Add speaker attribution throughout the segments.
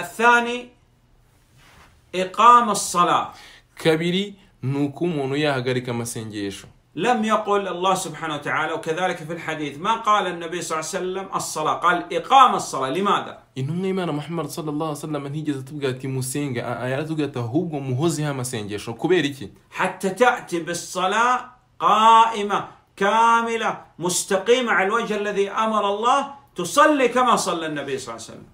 Speaker 1: الثاني إقام الصلاة كبيري نوكو مونو يهجرك مسنجيشو لم يقل الله سبحانه وتعالى وكذلك في الحديث
Speaker 2: ما قال النبي صلى الله عليه وسلم الصلاة قال
Speaker 1: إقام الصلاة لماذا؟ إنه إيمان محمد صلى الله عليه وسلم من هي تبقى تيموسينجا آيات تبقى تهوب ومهوزها مسنجيشو كبيريكي حتى تأتي بالصلاة قائمة كاملة مستقيمة
Speaker 2: على الوجه الذي أمر الله تصلي كما صلى النبي صلى الله عليه وسلم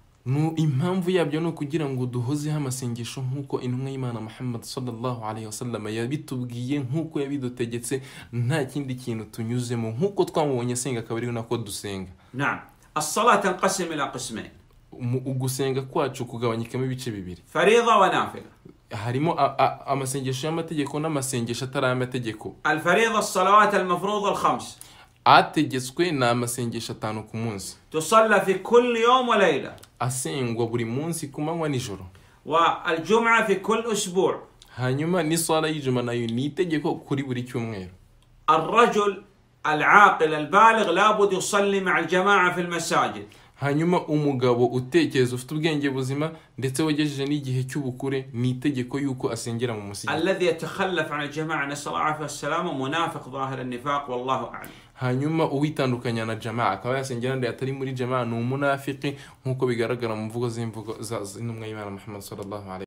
Speaker 1: impamvu yabyo ni ukugira ngo duhozeho amasengesho nk'uko intumwa y'imana muhammad sallallahu alayhi wasallam yabitubwiye nk'uko yabidutegetse nta kindi kintu tunyuzemo nk'uko twamubonye asenga akaba ariho nako dusenga na'am as-salat tanqasim ila qismayn ugusenga kwacu kugabanyikamo ibice bibiri farida wa nafila harimo amasengesho y'amategeko n'amasengesho atari amategeko al-farida as-salawat al-mafruḍ al-khams ategetswe ni amasengesho atanu ku munsi tusalla fi kulli yawm wa layla asengwa buri munsi ku manywa nijoro والجمعة في كل أسبوع hanyuma n'isara y'ijuma nayo ni itegeko kuri buri cyumweru الرجل العاقل البالغ لابد يصلي مع الجماعة في المساجد hanyuma umugabo utekereza ufite ubwenge buzima ndetse wagejeje n'igihe cy'ubukure ni itegeko yuko asengera mu musigiti
Speaker 2: الذي يتخلف عن الجماعة نسأل
Speaker 1: الله العافية والسلامة منافق ظاهر النفاق والله أعلم hanyuma uwitandukanya na jama akaba yasengera ndetse atari muri jama ni umunafiki nk'uko bigaragara mu mvugo z'intumwa y'imana muhammad sallallahu alaihi